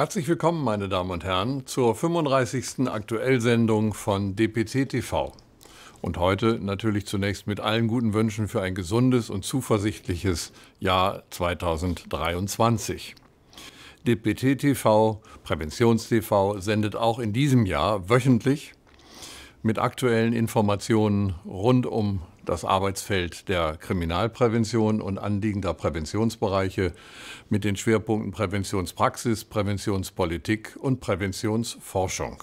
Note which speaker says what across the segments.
Speaker 1: Herzlich willkommen, meine Damen und Herren, zur 35. Aktuellsendung von DPC TV. Und heute natürlich zunächst mit allen guten Wünschen für ein gesundes und zuversichtliches Jahr 2023. DPT TV, Präventions TV sendet auch in diesem Jahr wöchentlich mit aktuellen Informationen rund um das Arbeitsfeld der Kriminalprävention und anliegender Präventionsbereiche mit den Schwerpunkten Präventionspraxis, Präventionspolitik und Präventionsforschung.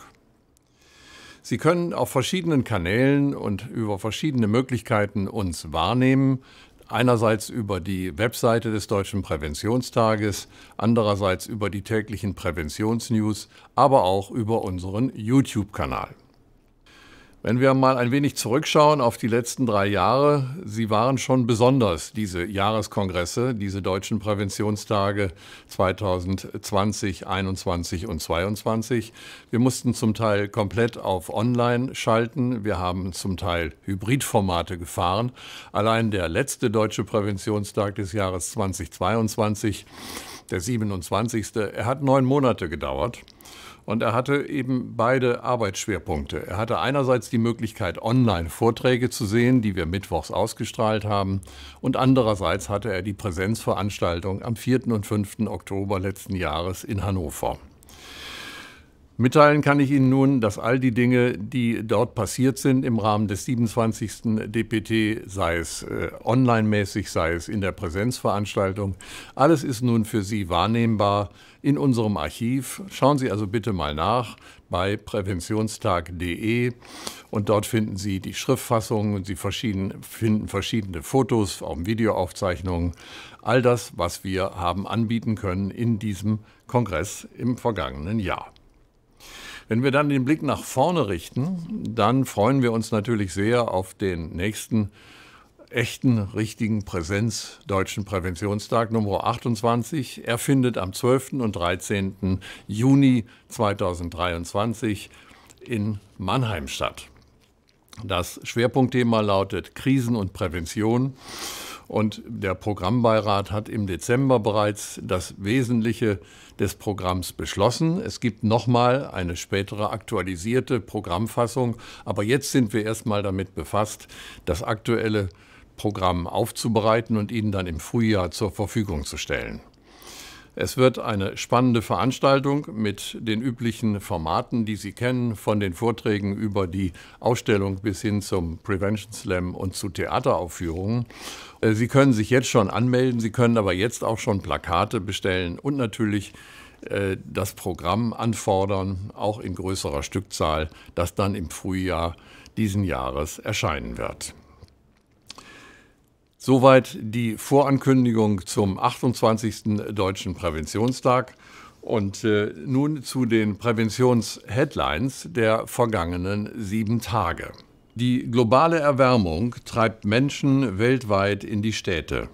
Speaker 1: Sie können auf verschiedenen Kanälen und über verschiedene Möglichkeiten uns wahrnehmen. Einerseits über die Webseite des Deutschen Präventionstages, andererseits über die täglichen Präventionsnews, aber auch über unseren YouTube-Kanal. Wenn wir mal ein wenig zurückschauen auf die letzten drei Jahre, sie waren schon besonders, diese Jahreskongresse, diese deutschen Präventionstage 2020, 2021 und 2022. Wir mussten zum Teil komplett auf Online schalten. Wir haben zum Teil Hybridformate gefahren. Allein der letzte deutsche Präventionstag des Jahres 2022, der 27. Er hat neun Monate gedauert. Und er hatte eben beide Arbeitsschwerpunkte. Er hatte einerseits die Möglichkeit, online Vorträge zu sehen, die wir mittwochs ausgestrahlt haben. Und andererseits hatte er die Präsenzveranstaltung am 4. und 5. Oktober letzten Jahres in Hannover. Mitteilen kann ich Ihnen nun, dass all die Dinge, die dort passiert sind im Rahmen des 27. DPT, sei es äh, online-mäßig, sei es in der Präsenzveranstaltung, alles ist nun für Sie wahrnehmbar in unserem Archiv. Schauen Sie also bitte mal nach bei präventionstag.de und dort finden Sie die Schriftfassung und Sie verschieden, finden verschiedene Fotos, auch Videoaufzeichnungen, all das, was wir haben anbieten können in diesem Kongress im vergangenen Jahr. Wenn wir dann den Blick nach vorne richten, dann freuen wir uns natürlich sehr auf den nächsten echten, richtigen Präsenz Deutschen Präventionstag Nummer 28. Er findet am 12. und 13. Juni 2023 in Mannheim statt. Das Schwerpunktthema lautet Krisen und Prävention. Und der Programmbeirat hat im Dezember bereits das Wesentliche des Programms beschlossen. Es gibt nochmal eine spätere aktualisierte Programmfassung. Aber jetzt sind wir erstmal damit befasst, das aktuelle Programm aufzubereiten und Ihnen dann im Frühjahr zur Verfügung zu stellen. Es wird eine spannende Veranstaltung mit den üblichen Formaten, die Sie kennen, von den Vorträgen über die Ausstellung bis hin zum Prevention Slam und zu Theateraufführungen. Äh, Sie können sich jetzt schon anmelden, Sie können aber jetzt auch schon Plakate bestellen und natürlich äh, das Programm anfordern, auch in größerer Stückzahl, das dann im Frühjahr diesen Jahres erscheinen wird. Soweit die Vorankündigung zum 28. Deutschen Präventionstag. Und äh, nun zu den Präventions-Headlines der vergangenen sieben Tage. Die globale Erwärmung treibt Menschen weltweit in die Städte.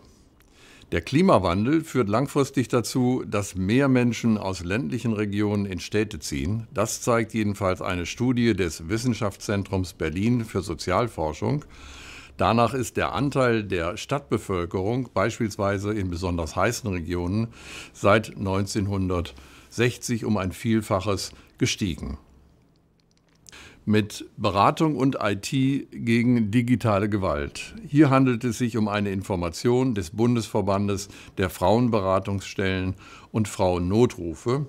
Speaker 1: Der Klimawandel führt langfristig dazu, dass mehr Menschen aus ländlichen Regionen in Städte ziehen. Das zeigt jedenfalls eine Studie des Wissenschaftszentrums Berlin für Sozialforschung, Danach ist der Anteil der Stadtbevölkerung, beispielsweise in besonders heißen Regionen, seit 1960 um ein Vielfaches gestiegen. Mit Beratung und IT gegen digitale Gewalt. Hier handelt es sich um eine Information des Bundesverbandes der Frauenberatungsstellen und Frauennotrufe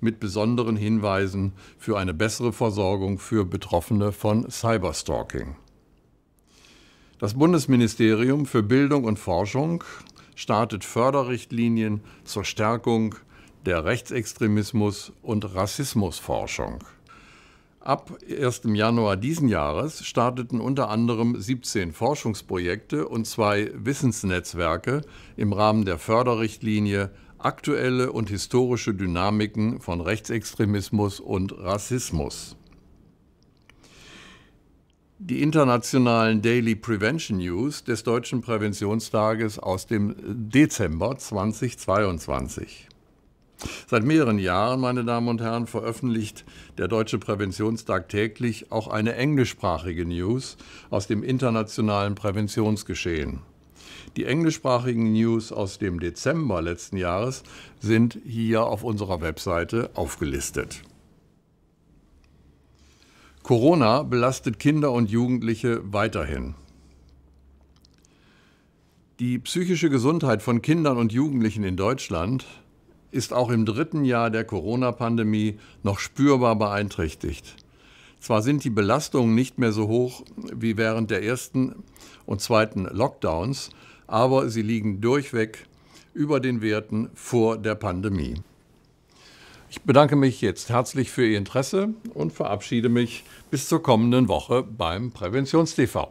Speaker 1: mit besonderen Hinweisen für eine bessere Versorgung für Betroffene von Cyberstalking. Das Bundesministerium für Bildung und Forschung startet Förderrichtlinien zur Stärkung der Rechtsextremismus- und Rassismusforschung. Ab 1. Januar diesen Jahres starteten unter anderem 17 Forschungsprojekte und zwei Wissensnetzwerke im Rahmen der Förderrichtlinie Aktuelle und historische Dynamiken von Rechtsextremismus und Rassismus die internationalen Daily Prevention News des Deutschen Präventionstages aus dem Dezember 2022. Seit mehreren Jahren, meine Damen und Herren, veröffentlicht der Deutsche Präventionstag täglich auch eine englischsprachige News aus dem internationalen Präventionsgeschehen. Die englischsprachigen News aus dem Dezember letzten Jahres sind hier auf unserer Webseite aufgelistet. Corona belastet Kinder und Jugendliche weiterhin. Die psychische Gesundheit von Kindern und Jugendlichen in Deutschland ist auch im dritten Jahr der Corona-Pandemie noch spürbar beeinträchtigt. Zwar sind die Belastungen nicht mehr so hoch wie während der ersten und zweiten Lockdowns, aber sie liegen durchweg über den Werten vor der Pandemie. Ich bedanke mich jetzt herzlich für Ihr Interesse und verabschiede mich bis zur kommenden Woche beim Präventionstv.